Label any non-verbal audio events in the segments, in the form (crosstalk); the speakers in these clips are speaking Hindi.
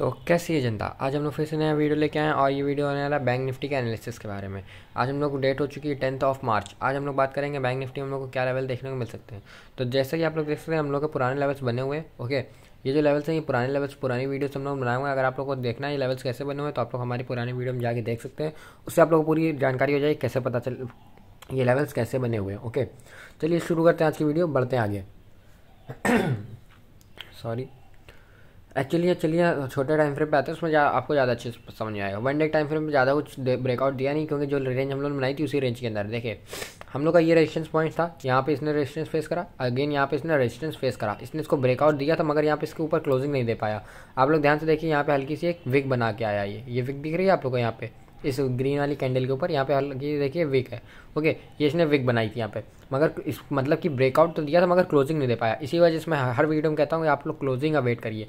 तो कैसी है जनता आज हम लोग फिर से नया वीडियो लेके आए हैं और ये वीडियो आने वाला बैंक निफ्टी के एनालिसिस के बारे में आज हम लोग को डेट हो चुकी है टेंथ ऑफ मार्च आज हम लोग बात करेंगे बैंक निफ्टी हम लोग को क्या लेवल देखने को मिल सकते हैं तो जैसे कि आप लोग देख सकते हैं हम लोग के पुराने लेवल्स बने हुए ओके ये जो लेवल्स हैं ये पुराने लेवल्स पुरानी वीडियोस हम लोग बनाए हुए हैं अगर आप लोग को देखना है ये लेवल्स कैसे बने हुए तो आप लोग हमारी पुरानी वीडियो में जाके देख सकते हैं उससे आप लोगों को पूरी जानकारी हो जाएगी कैसे पता चल ये लेवल्स कैसे बने हुए हैं ओके चलिए शुरू करते हैं आज की वीडियो बढ़ते हैं आगे सॉरी (coughs) एक्चुअली ये चलिए छोटे टाइम फ्रेम पे आते हैं उसमें जा, आपको ज़्यादा अच्छे से समझ में आएगा वन डे टाइम फ्रेम में ज़्यादा कुछ ब्रेकआउट दिया नहीं क्योंकि जो रेंज हम लोग ने बनाई थी उसी रेंज के अंदर देखिए हम लोग का ये रेजिस्टेंस पॉइंट था यहाँ पे इसने रेजिस्टेंस फेस करा अगेन यहाँ पे इसने रेजिस्टेंस फेस करा इसने इसको ब्रेकआउट दिया था मगर यहाँ पे इसके ऊपर क्लोजिंग नहीं दे पाया आप लोग ध्यान से देखिए यहाँ पे हल्की सी एक विक बना के आया ये ये विक दिख रही है आप लोग को यहाँ पे इस ग्रीन वाली कैंडल के ऊपर यहाँ पे ये देखिए विक है ओके ये इसने विक बनाई थी यहाँ पे मगर इस मतलब कि ब्रेकआउट तो दिया था मगर क्लोजिंग नहीं दे पाया इसी वजह से मैं हर वीडियो में कहता हूँ कि आप लोग क्लोजिंग का वेट करिए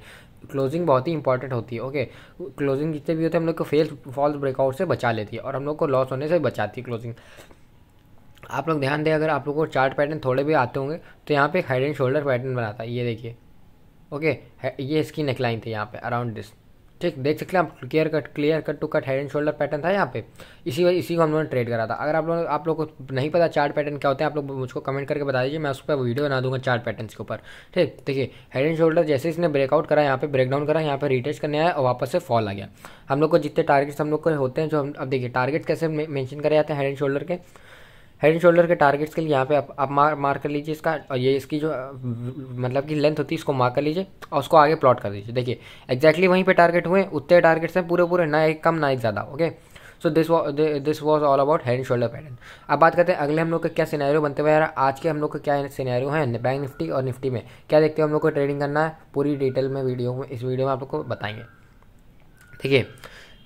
क्लोजिंग बहुत ही इंपॉर्टेंट होती है ओके क्लोजिंग जितने भी होते हैं हम लोग को फेल फॉल्स ब्रेकआउट से बचा लेती है और हम लोग को लॉस होने से बचाती है क्लोजिंग आप लोग ध्यान दें अगर आप लोग को चार्ट पैटर्न थोड़े भी आते होंगे तो यहाँ पे एक हेड एंड शोल्डर पैटर्न बनाता है ये देखिए ओके ये इसकी नेकलाइन थी यहाँ पे अराउंड दिस ठीक देख सकते हैं आप clear cut clear cut to cut head and shoulder pattern था यहाँ पे इसी वजह इसी को हम लोगों ने ट्रेड करा था अगर आप लोग आप लोग को नहीं पता चार्ट पैटर्न क्या होते हैं आप लोग मुझको कमेंट करके बता दीजिए मैं उस पर वीडियो बना दूंगा चार्ट पैटर्न के ऊपर ठीक देखिए हेड एंड शोल्डर जैसे इसने ब्रेकआउट करा यहाँ पे ब्रेकडाउन करा यहाँ पर रिटेच करने आया और वापस से फॉल आ गया हम लोग को जितने टारगेट्स हम लोग को होते हैं जो हम अब देखिए टारगेट्स कैसे मैंशन करे जाते हैं हेड एंड शोल्डर के हेड एंड शोल्डर के टारगेट्स के लिए यहाँ पे आप, आप मार मार कर लीजिए इसका और ये इसकी जो मतलब कि लेंथ होती है इसको मार कर लीजिए और उसको आगे प्लॉट कर दीजिए देखिए एक्जैक्टली वहीं पे टारगेट हुए उतने टारगेट्स हैं पूरे पूरे ना एक कम ना एक ज़्यादा okay so this this was all about head and shoulder pattern अब बात करते हैं अगले हम लोग के क्या सिनेरियो बनते हुए यार आज के हम लोग के क्या सिनेरियो है बैंक निफ्टी और निफ्टी में क्या देखते हैं हम लोग को ट्रेडिंग करना है पूरी डिटेल में वीडियो में इस वीडियो में आप लोग को बताएंगे ठीक है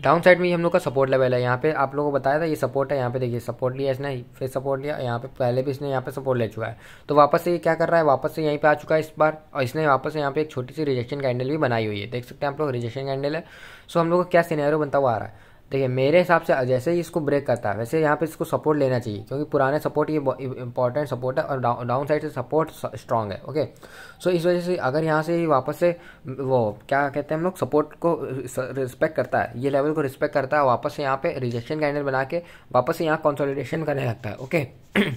डाउन साइड में ये हम लोग का सपोर्ट लेवल है यहाँ पे आप लोगों को बताया था ये सपोर्ट है यहाँ पे देखिए सपोर्ट लिया इसने फिर सपोर्ट लिया यहाँ पे पहले भी इसने यहाँ पे सपोर्ट ले चुका है तो वापस से ये क्या कर रहा है वापस से यहीं पे आ चुका है इस बार और इसने वापस से यहाँ पे एक छोटी सी रिजेक्शन कैंडल भी बनाई हुई है देख सकते हैं आप लोग रिजेक्शन कैंडल है सो हम लोग का क्या सीनेरियो बनता हुआ आ रहा है देखिए मेरे हिसाब से जैसे ही इसको ब्रेक करता है वैसे यहाँ पे इसको सपोर्ट लेना चाहिए क्योंकि पुराने सपोर्ट ये इंपॉर्टेंट सपोर्ट है और डाउन साइड से सपोर्ट स्ट्रांग है ओके सो इस वजह से अगर यहाँ से ही वापस से वो क्या कहते हैं हम लोग सपोर्ट को रिस्पेक्ट करता है ये लेवल को रिस्पेक्ट करता है वापस से यहाँ पे रिजेक्शन कैंडल बना के वापस से यहाँ कंसोलिडेशन करने लगता है ओके (clears throat)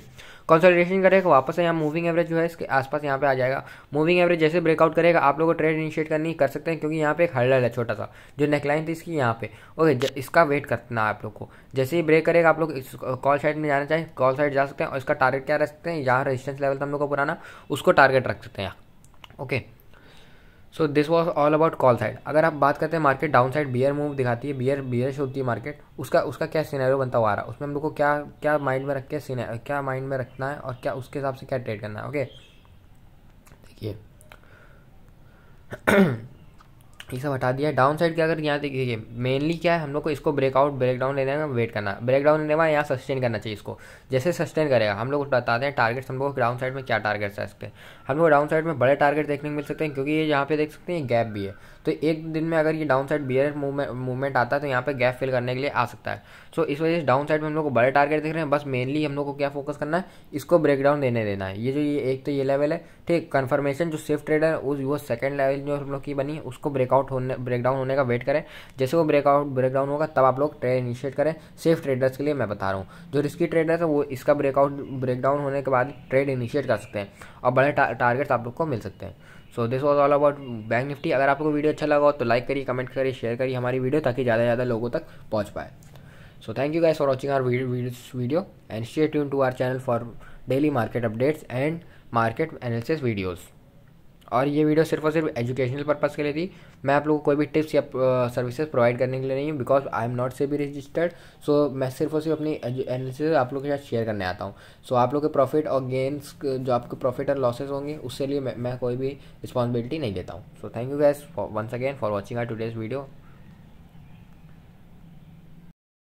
कंसोलिडेशन करेगा वापस यहाँ मूविंग एवरेज जो है इसके आसपास यहाँ पे आ जाएगा मूविंग एवरेज जैसे ब्रेकआउट करेगा आप लोगों को ट्रेड इनिशिएट करनी कर सकते हैं क्योंकि यहाँ पे एक हर्डल है छोटा सा जो नेकलाइन थी इसकी यहाँ पे ओके इसका वेट करना आप लोग को जैसे ही ब्रेक करेगा आप लोग कॉल साइड में जाना चाहिए कॉल साइड जा सकते हैं और इसका टारगेट क्या रख सकते हैं यहाँ रजिस्टेंस लेवल था हम लोग को पुराना उसको टारगेट रख सकते हैं यहाँ okay so this was all about call side अगर आप बात करते हैं market down side bear move दिखाती है बियर बियर शो होती है मार्केट उसका उसका क्या सीनारियो बनता हुआ आ रहा है उसमें हम लोग को क्या क्या माइंड में रख के क्या माइंड में रखना है और क्या उसके हिसाब से क्या ट्रेड करना है ओके देखिए (clears throat) ये सब हटा दिया डाउन साइड क्या अगर यहाँ देखिए मेनली क्या है हम लोग को इसको ब्रेकआउट ब्रेकडाउन लेने का वेट करना ब्रेकडाउन लेने वाला यहाँ सस्टेन करना चाहिए इसको जैसे सस्टेन करेगा हम लोग बताते हैं टारगेट्स हम लोग डाउन साइड में क्या टारगेट्स है इसके हम लोग डाउन साइड में बड़े टारगेट देखने को मिल सकते हैं क्योंकि ये यहाँ पे देख सकते हैं गैप भी है तो एक दिन में अगर ये डाउन साइड बियर मूवमेंट आता है तो यहाँ पर गैप फिल करने के लिए आ सकता है सो इस वजह से डाउन साइड में हम लोग को बड़े टारगेट देख रहे हैं बस मेनली हम लोग को क्या फोकस करना है इसको ब्रेकडाउन देने देना है ये जो ये एक तो ये लेवल है ठीक कन्फर्मेशन जो सेफ ट्रेड है उस वो सेकंड लेवल जो हम लोग की बनी है उसको ब्रेकआउट ब्रेकआउट होने ब्रेकडाउन होने का वेट करें जैसे वो ब्रेकआउट ब्रेकडाउन होगा तब आप लोग ट्रेड इनिशिएट करें सेफ ट्रेडर्स के लिए मैं बता रहा हूँ जो रिस्की ट्रेडर्स है वो इसका ब्रेकआउट ब्रेकडाउन होने के बाद ट्रेड इनिशिएट कर सकते हैं और बड़े टा, टारगेट्स आप लोग को मिल सकते हैं so this was all about bank Nifty अगर आपको वीडियो अच्छा लगा हो तो लाइक करिए कमेंट करिए शेयर करिए हमारी वीडियो ताकि ज़्यादा से ज़्यादा लोगों तक पहुँच पाए so thank you guys for watching our video and stay tuned to our channel for daily market updates and market analysis videos और ये वीडियो सिर्फ और सिर्फ एजुकेशनल पर्पज़ के लिए थी मैं आप लोगों को कोई भी टिप्स या सर्विसेज प्रोवाइड करने के लिए नहीं because I am not SEBI registered so मैं सिर्फ और सिर्फ अपनी एनालिसिस आप लोगों के साथ शेयर करने आता हूँ सो so, आप लोग के प्रॉफिट और गेंस जो आपके प्रॉफिट और लॉसेज होंगे उसके लिए मैं, मैं कोई भी रिस्पॉन्सिबिलिटी नहीं देता हूँ so thank you guys once again for watching our today's video